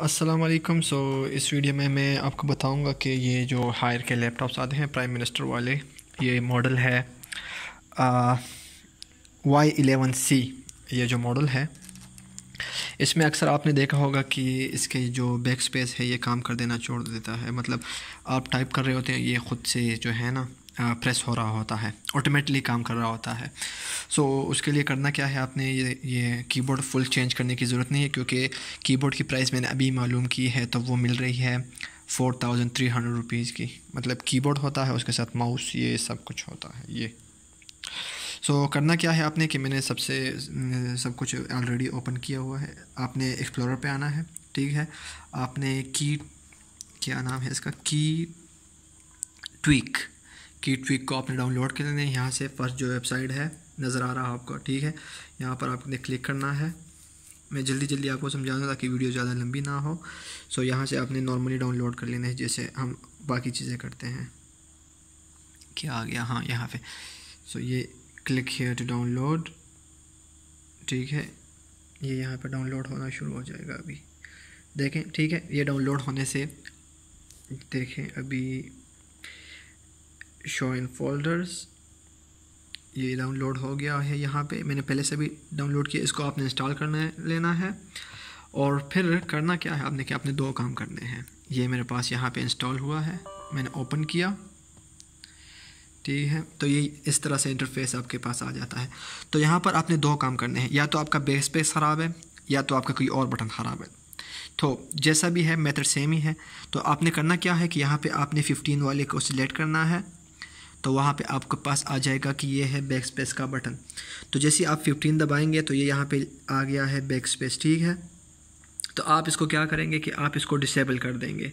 असलकम सो इस वीडियो में मैं आपको बताऊंगा कि ये जो हायर के लैपटॉप्स आते हैं प्राइम मिनिस्टर वाले ये मॉडल है वाई एलेवन सी ये जो मॉडल है इसमें अक्सर आपने देखा होगा कि इसके जो बैक स्पेस है ये काम कर देना छोड़ देता है मतलब आप टाइप कर रहे होते हैं ये ख़ुद से जो है ना प्रेस हो रहा होता है ऑटोमेटिकली काम कर रहा होता है सो so, उसके लिए करना क्या है आपने ये ये कीबोर्ड फुल चेंज करने की ज़रूरत नहीं है क्योंकि कीबोर्ड की प्राइस मैंने अभी मालूम की है तो वो मिल रही है four thousand three hundred rupees की मतलब कीबोर्ड होता है उसके साथ माउस ये सब कुछ होता है ये सो so, करना क्या है आपने कि मैंने सबसे सब कुछ ऑलरेडी ओपन किया हुआ है आपने एक्सप्लोरर पे आना है ठीक है आपने की क्या नाम है इसका की ट्विक की ट्विक को आपने डाउनलोड कर लेना है यहाँ से फर्स्ट जो वेबसाइट है नज़र आ रहा है आपको ठीक है यहाँ पर आपने क्लिक करना है मैं जल्दी जल्दी आपको समझा दूँ ताकि वीडियो ज़्यादा लंबी ना हो सो यहाँ से आपने नॉर्मली डाउनलोड कर लेना है जैसे हम बाकी चीज़ें करते हैं क्या आ गया हाँ यहाँ पे सो ये क्लिक हेयर टू डाउनलोड ठीक है ये यहाँ पर डाउनलोड होना शुरू हो जाएगा अभी देखें ठीक है ये डाउनलोड होने से देखें अभी शो इन फोल्डर्स ये डाउनलोड हो गया है यहाँ पे मैंने पहले से भी डाउनलोड किया इसको आपने इंस्टॉल करने लेना है और फिर करना क्या है आपने क्या आपने दो काम करने हैं ये मेरे पास यहाँ पे इंस्टॉल हुआ है मैंने ओपन किया ठीक है तो ये इस तरह से इंटरफेस आपके पास आ जाता है तो यहाँ पर आपने दो काम करने हैं या तो आपका बेस पेस ख़राब है या तो आपका कोई और बटन ख़राब है तो जैसा भी है मेथड सेम ही है तो आपने करना क्या है कि यहाँ पे आपने 15 वाले को सिलेक्ट करना है तो वहाँ पे आपके पास आ जाएगा कि ये है बैक स्पेस का बटन तो जैसे आप 15 दबाएंगे तो ये यहाँ पे आ गया है बैक स्पेस ठीक है तो आप इसको क्या करेंगे कि आप इसको डिसेबल कर देंगे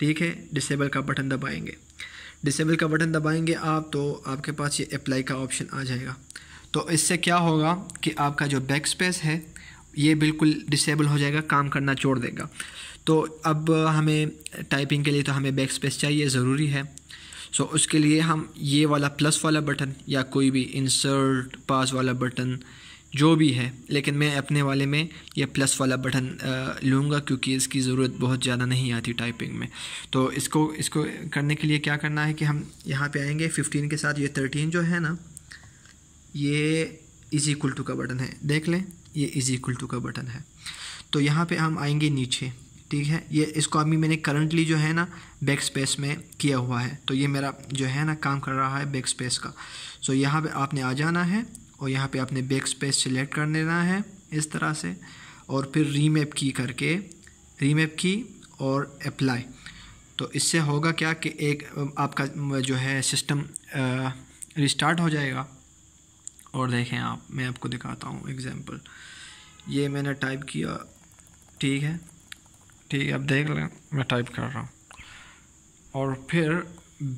ठीक है डिसेबल का बटन दबाएंगे डिसेबल का बटन दबाएंगे आप तो आपके पास ये अप्लाई का ऑप्शन आ जाएगा तो इससे क्या होगा कि आपका जो बैक स्पेस है ये बिल्कुल डिसेबल हो जाएगा काम करना छोड़ देगा तो अब हमें टाइपिंग के लिए तो हमें बैक स्पेस चाहिए ज़रूरी है सो so, उसके लिए हम ये वाला प्लस वाला बटन या कोई भी इंसर्ट पास वाला बटन जो भी है लेकिन मैं अपने वाले में ये प्लस वाला बटन लूँगा क्योंकि इसकी ज़रूरत बहुत ज़्यादा नहीं आती टाइपिंग में तो इसको इसको करने के लिए क्या करना है कि हम यहाँ पे आएंगे 15 के साथ ये 13 जो है ना ये इजी इक्वल टू का बटन है देख लें ये इजी इक्वल टू का बटन है तो यहाँ पे हम आएंगे नीचे ठीक है ये इसको अभी मैंने करंटली जो है ना बैक स्पेस में किया हुआ है तो ये मेरा जो है ना काम कर रहा है बैक स्पेस का सो यहाँ पे आपने आ जाना है और यहाँ पे आपने बैक स्पेस सिलेक्ट कर लेना है इस तरह से और फिर रीमेप की करके रीमेप की और अप्लाई तो इससे होगा क्या कि एक आपका जो है सिस्टम रिस्टार्ट हो जाएगा और देखें आप मैं आपको दिखाता हूँ एग्ज़ाम्पल ये मैंने टाइप किया ठीक है ठीक है अब देख लें मैं टाइप कर रहा हूँ और फिर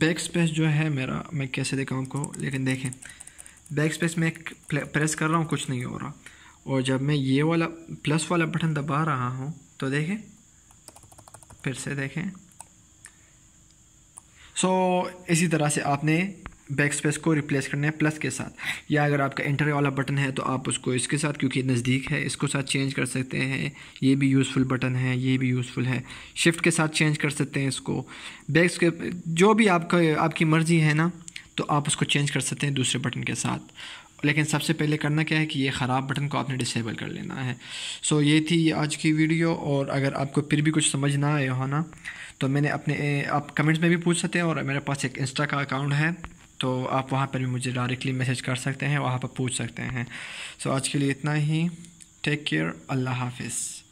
बैक स्पेस जो है मेरा मैं कैसे देखा आपको लेकिन देखें बैक स्पेस में प्रेस कर रहा हूँ कुछ नहीं हो रहा और जब मैं ये वाला प्लस वाला बटन दबा रहा हूँ तो देखें फिर से देखें सो so, इसी तरह से आपने बैक स्पेस को रिप्लेस करना है प्लस के साथ या अगर आपका इंटर वाला बटन है तो आप उसको इसके साथ क्योंकि नज़दीक है इसको साथ चेंज कर सकते हैं ये भी यूज़फुल बटन है ये भी यूज़फुल है शिफ्ट के साथ चेंज कर सकते हैं इसको बैक जो भी आपका आपकी मर्ज़ी है ना तो आप उसको चेंज कर सकते हैं दूसरे बटन के साथ लेकिन सबसे पहले करना क्या है कि ये ख़राब बटन को आपने डिसेबल कर लेना है सो ये थी आज की वीडियो और अगर आपको फिर भी कुछ समझ ना आया हो ना तो मैंने अपने आप कमेंट्स में भी पूछ सकते हैं और मेरे पास एक इंस्टा का अकाउंट है तो आप वहाँ पर भी मुझे डायरेक्टली मैसेज कर सकते हैं वहाँ पर पूछ सकते हैं सो so, आज के लिए इतना ही टेक केयर अल्लाह हाफिज़